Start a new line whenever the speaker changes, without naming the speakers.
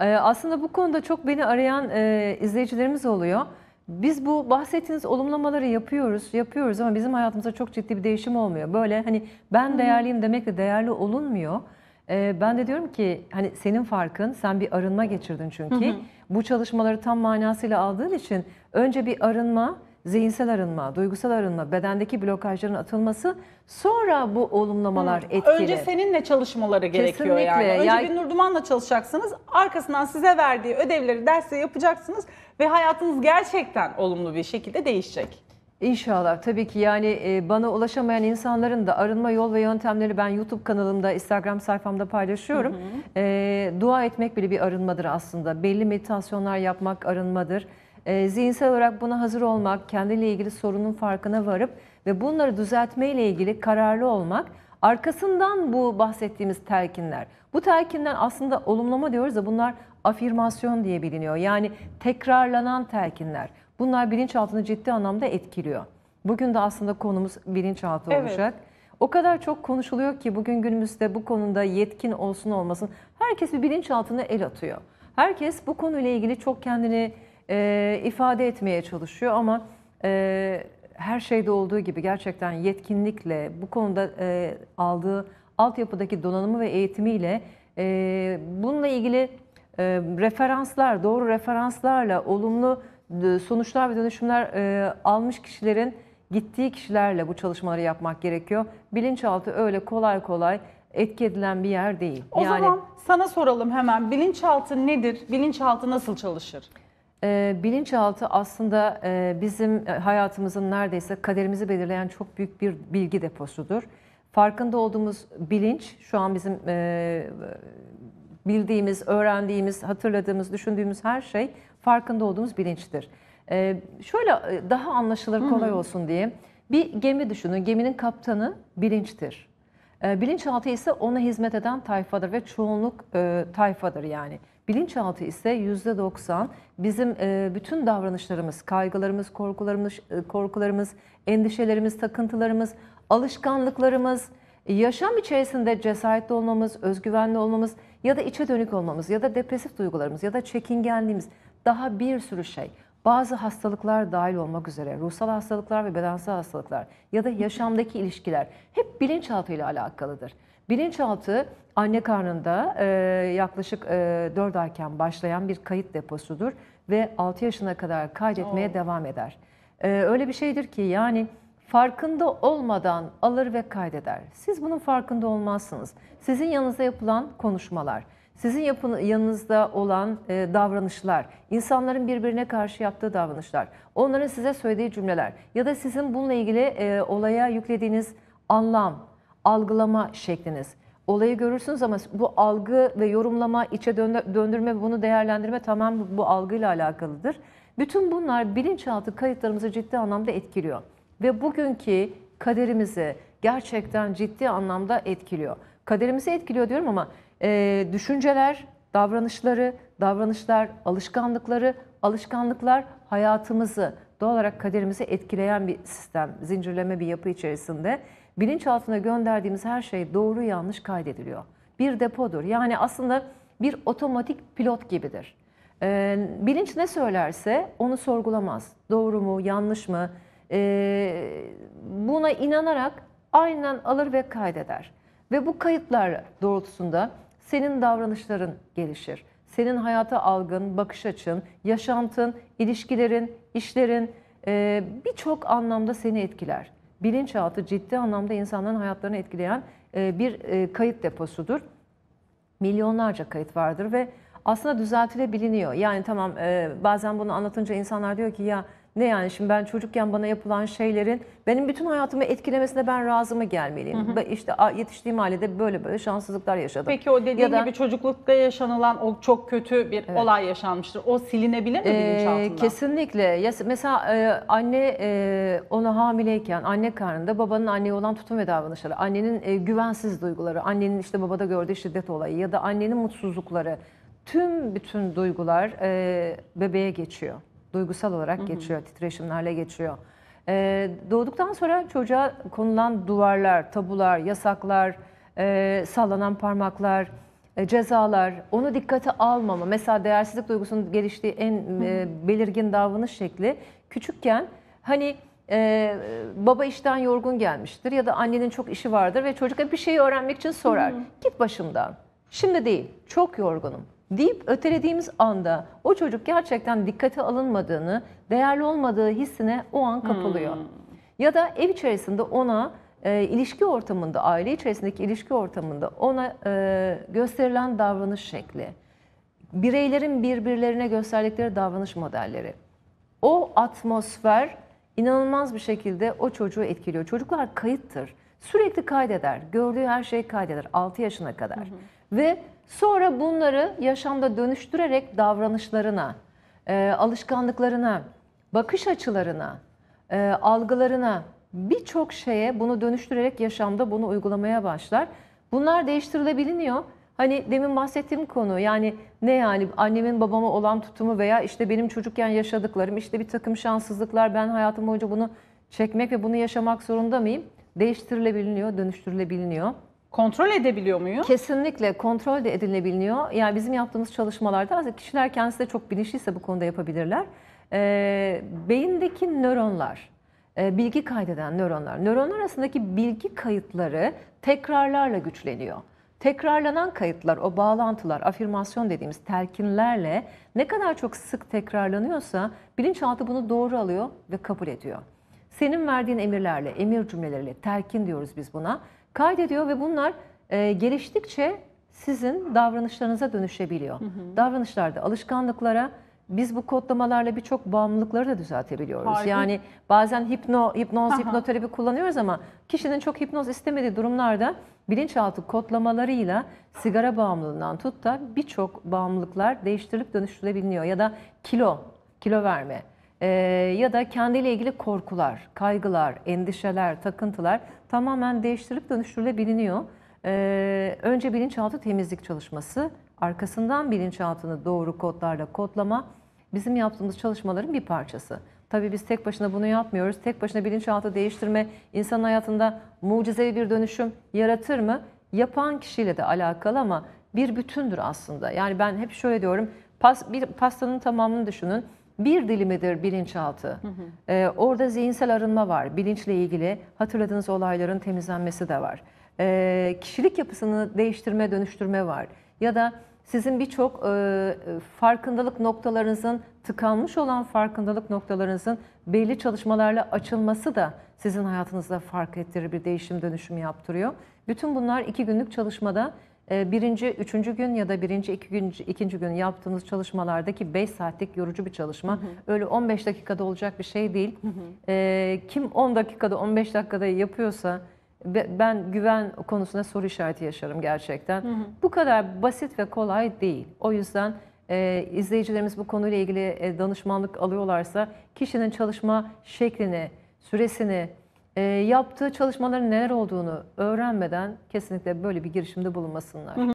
Ee, aslında bu konuda çok beni arayan e, izleyicilerimiz oluyor. Biz bu bahsettiğiniz olumlamaları yapıyoruz, yapıyoruz ama bizim hayatımızda çok ciddi bir değişim olmuyor. Böyle hani ben değerliyim demekle değerli olunmuyor. Ee, ben de diyorum ki hani senin farkın, sen bir arınma geçirdin çünkü. Hı hı. Bu çalışmaları tam manasıyla aldığın için önce bir arınma, zihinsel arınma, duygusal arınma, bedendeki blokajların atılması sonra bu olumlamalar hmm. etkili. Önce seninle çalışmaları gerekiyor Kesinlikle. yani. Önce ya... bir Nurduman'la çalışacaksınız. Arkasından size verdiği ödevleri derste yapacaksınız ve hayatınız gerçekten olumlu bir şekilde değişecek. İnşallah tabii ki yani e, bana ulaşamayan insanların da arınma yol ve yöntemleri ben YouTube kanalımda, Instagram sayfamda paylaşıyorum. Hı hı. E, dua etmek bile bir arınmadır aslında. Belli meditasyonlar yapmak arınmadır e, zihinsel olarak buna hazır olmak, kendiyle ilgili sorunun farkına varıp ve bunları düzeltmeyle ilgili kararlı olmak, arkasından bu bahsettiğimiz telkinler. Bu telkinler aslında olumlama diyoruz da bunlar afirmasyon diye biliniyor. Yani tekrarlanan telkinler. Bunlar bilinçaltını ciddi anlamda etkiliyor. Bugün de aslında konumuz bilinçaltı evet. olacak. O kadar çok konuşuluyor ki bugün günümüzde bu konuda yetkin olsun olmasın herkes bir bilinçaltına el atıyor. Herkes bu konuyla ilgili çok kendini e, ifade etmeye çalışıyor ama e, her şeyde olduğu gibi gerçekten yetkinlikle bu konuda e, aldığı altyapıdaki donanımı ve eğitimiyle e, bununla ilgili e, referanslar, doğru referanslarla olumlu sonuçlar ve dönüşümler e, almış kişilerin gittiği kişilerle bu çalışmaları yapmak gerekiyor. Bilinçaltı öyle kolay kolay etki edilen bir yer değil. O yani, zaman sana soralım hemen bilinçaltı nedir? Bilinçaltı nasıl çalışır? E, bilinçaltı aslında e, bizim e, hayatımızın neredeyse kaderimizi belirleyen çok büyük bir bilgi deposudur. Farkında olduğumuz bilinç şu an bizim e, bildiğimiz, öğrendiğimiz, hatırladığımız, düşündüğümüz her şey farkında olduğumuz bilinçtir. Ee, e, şöyle daha anlaşılır kolay olsun diye bir gemi düşünün. Geminin kaptanı bilinçtir. E, bilinçaltı ise ona hizmet eden tayfadır ve çoğunluk e, tayfadır yani. Bilinçaltı ise yüzde %90 bizim e, bütün davranışlarımız, kaygılarımız, korkularımız, e, korkularımız, endişelerimiz, takıntılarımız, alışkanlıklarımız, yaşam içerisinde cesaretli olmamız, özgüvenli olmamız ya da içe dönük olmamız ya da depresif duygularımız ya da çekingenliğimiz daha bir sürü şey. Bazı hastalıklar dahil olmak üzere ruhsal hastalıklar ve bedensel hastalıklar ya da yaşamdaki ilişkiler hep bilinçaltı ile alakalıdır. Bilinçaltı anne karnında e, yaklaşık e, 4 ayken başlayan bir kayıt deposudur ve 6 yaşına kadar kaydetmeye Oo. devam eder. E, öyle bir şeydir ki yani farkında olmadan alır ve kaydeder. Siz bunun farkında olmazsınız. Sizin yanınızda yapılan konuşmalar, sizin yapın, yanınızda olan e, davranışlar, insanların birbirine karşı yaptığı davranışlar, onların size söylediği cümleler ya da sizin bununla ilgili e, olaya yüklediğiniz anlam, algılama şekliniz. Olayı görürsünüz ama bu algı ve yorumlama, içe döndürme, bunu değerlendirme tamam bu algıyla alakalıdır. Bütün bunlar bilinçaltı kayıtlarımızı ciddi anlamda etkiliyor. Ve bugünkü kaderimizi gerçekten ciddi anlamda etkiliyor. Kaderimizi etkiliyor diyorum ama e, düşünceler, davranışları, davranışlar, alışkanlıkları, alışkanlıklar hayatımızı, doğal olarak kaderimizi etkileyen bir sistem, zincirleme bir yapı içerisinde bilinçaltına gönderdiğimiz her şey doğru yanlış kaydediliyor. Bir depodur. Yani aslında bir otomatik pilot gibidir. Ee, bilinç ne söylerse onu sorgulamaz. Doğru mu, yanlış mı? Ee, buna inanarak aynen alır ve kaydeder. Ve bu kayıtlar doğrultusunda senin davranışların gelişir. Senin hayata algın, bakış açın, yaşantın, ilişkilerin, işlerin e, birçok anlamda seni etkiler bilinçaltı ciddi anlamda insanların hayatlarını etkileyen e, bir e, kayıt deposudur. Milyonlarca kayıt vardır ve aslında düzeltilebiliniyor. Yani tamam e, bazen bunu anlatınca insanlar diyor ki ya ne yani şimdi ben çocukken bana yapılan şeylerin benim bütün hayatımı etkilemesine ben razı mı gelmeliyim? Hı hı. Ben yetiştiğim ailede böyle böyle şanssızlıklar yaşadım. Peki o dediğin ya da, gibi çocuklukta yaşanılan o çok kötü bir evet. olay yaşanmıştır. O silinebilir mi ee, bilinçaltından? E, kesinlikle. Ya, mesela e, anne e, ona hamileyken anne karnında babanın anneye olan tutum ve davranışları, annenin e, güvensiz duyguları, annenin işte babada gördüğü şiddet olayı ya da annenin mutsuzlukları tüm bütün duygular e, bebeğe geçiyor duygusal olarak geçiyor, titreşimlerle geçiyor. Ee, doğduktan sonra çocuğa konulan duvarlar, tabular, yasaklar, e, sallanan parmaklar, e, cezalar, onu dikkate almama. Mesela değersizlik duygusunun geliştiği en e, belirgin davranış şekli küçükken hani e, baba işten yorgun gelmiştir ya da annenin çok işi vardır ve çocuk bir şeyi öğrenmek için sorar. Git başımdan. Şimdi değil, çok yorgunum deyip ötelediğimiz anda o çocuk gerçekten dikkate alınmadığını, değerli olmadığı hissine o an kapılıyor. Hmm. Ya da ev içerisinde ona e, ilişki ortamında, aile içerisindeki ilişki ortamında ona e, gösterilen davranış şekli, bireylerin birbirlerine gösterdikleri davranış modelleri. O atmosfer inanılmaz bir şekilde o çocuğu etkiliyor. Çocuklar kayıttır. Sürekli kaydeder. Gördüğü her şeyi kaydeder 6 yaşına kadar. Hı hı. Ve Sonra bunları yaşamda dönüştürerek davranışlarına, e, alışkanlıklarına, bakış açılarına, e, algılarına birçok şeye bunu dönüştürerek yaşamda bunu uygulamaya başlar. Bunlar değiştirilebiliniyor. Hani demin bahsettiğim konu yani ne yani annemin babama olan tutumu veya işte benim çocukken yaşadıklarım işte bir takım şanssızlıklar ben hayatım boyunca bunu çekmek ve bunu yaşamak zorunda mıyım? Değiştirilebiliniyor, dönüştürülebiliniyor. Kontrol edebiliyor muyuz? Kesinlikle kontrol de edilebiliyor. Yani bizim yaptığımız çalışmalarda aslında kişiler kendisi de çok bilinçliyse bu konuda yapabilirler. E, beyindeki nöronlar, e, bilgi kaydeden nöronlar, nöronlar arasındaki bilgi kayıtları tekrarlarla güçleniyor. Tekrarlanan kayıtlar, o bağlantılar, afirmasyon dediğimiz telkinlerle ne kadar çok sık tekrarlanıyorsa bilinçaltı bunu doğru alıyor ve kabul ediyor. Senin verdiğin emirlerle, emir cümleleriyle, telkin diyoruz biz buna kaydediyor ve bunlar e, geliştikçe sizin davranışlarınıza dönüşebiliyor. Hı hı. Davranışlarda alışkanlıklara biz bu kodlamalarla birçok bağımlılıkları da düzeltebiliyoruz. Harika. Yani bazen hipno, hipnoz, Aha. hipnoterapi kullanıyoruz ama kişinin çok hipnoz istemediği durumlarda bilinçaltı kodlamalarıyla sigara bağımlılığından tut da birçok bağımlılıklar değiştirilip dönüştürülebiliyor. Ya da kilo, kilo verme ee, ya da kendiyle ilgili korkular, kaygılar, endişeler, takıntılar tamamen değiştirip dönüştürülebiliniyor. E, önce bilinçaltı temizlik çalışması, arkasından bilinçaltını doğru kodlarla kodlama bizim yaptığımız çalışmaların bir parçası. Tabii biz tek başına bunu yapmıyoruz. Tek başına bilinçaltı değiştirme insan hayatında mucizevi bir dönüşüm yaratır mı? Yapan kişiyle de alakalı ama bir bütündür aslında. Yani ben hep şöyle diyorum. Pas, bir pastanın tamamını düşünün bir dilimidir bilinçaltı. Hı hı. Ee, orada zihinsel arınma var. Bilinçle ilgili hatırladığınız olayların temizlenmesi de var. Ee, kişilik yapısını değiştirme, dönüştürme var. Ya da sizin birçok e, e farkındalık noktalarınızın tıkanmış olan farkındalık noktalarınızın belli çalışmalarla açılması da sizin hayatınızda fark ettirir bir değişim dönüşüm yaptırıyor. Bütün bunlar iki günlük çalışmada ee, birinci, üçüncü gün ya da birinci, iki gün, ikinci gün yaptığımız çalışmalardaki 5 saatlik yorucu bir çalışma. Hı hı. Öyle 15 dakikada olacak bir şey değil. Hı hı. E, kim 10 dakikada, 15 dakikada yapıyorsa ben güven konusunda soru işareti yaşarım gerçekten. Hı hı. Bu kadar basit ve kolay değil. O yüzden e, izleyicilerimiz bu konuyla ilgili e, danışmanlık alıyorlarsa kişinin çalışma şeklini, süresini, e, yaptığı çalışmaların neler olduğunu öğrenmeden kesinlikle böyle bir girişimde bulunmasınlar. Hı hı.